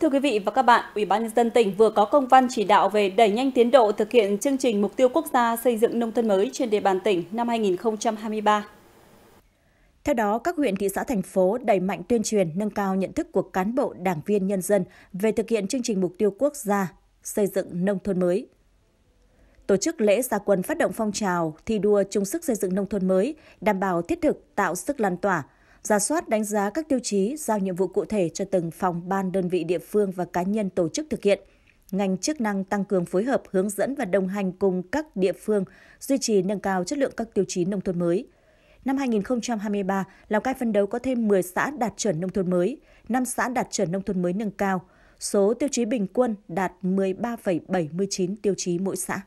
Thưa quý vị và các bạn, Ủy ban nhân dân tỉnh vừa có công văn chỉ đạo về đẩy nhanh tiến độ thực hiện chương trình mục tiêu quốc gia xây dựng nông thôn mới trên địa bàn tỉnh năm 2023. Theo đó, các huyện, thị xã, thành phố đẩy mạnh tuyên truyền, nâng cao nhận thức của cán bộ, đảng viên, nhân dân về thực hiện chương trình mục tiêu quốc gia xây dựng nông thôn mới. Tổ chức lễ gia quân phát động phong trào thi đua chung sức xây dựng nông thôn mới, đảm bảo thiết thực, tạo sức lan tỏa, ra soát đánh giá các tiêu chí, giao nhiệm vụ cụ thể cho từng phòng ban đơn vị địa phương và cá nhân tổ chức thực hiện. Ngành chức năng tăng cường phối hợp, hướng dẫn và đồng hành cùng các địa phương, duy trì nâng cao chất lượng các tiêu chí nông thôn mới. Năm 2023, Lào Cai phân đấu có thêm 10 xã đạt chuẩn nông thôn mới, 5 xã đạt chuẩn nông thôn mới nâng cao. Số tiêu chí bình quân đạt 13,79 tiêu chí mỗi xã.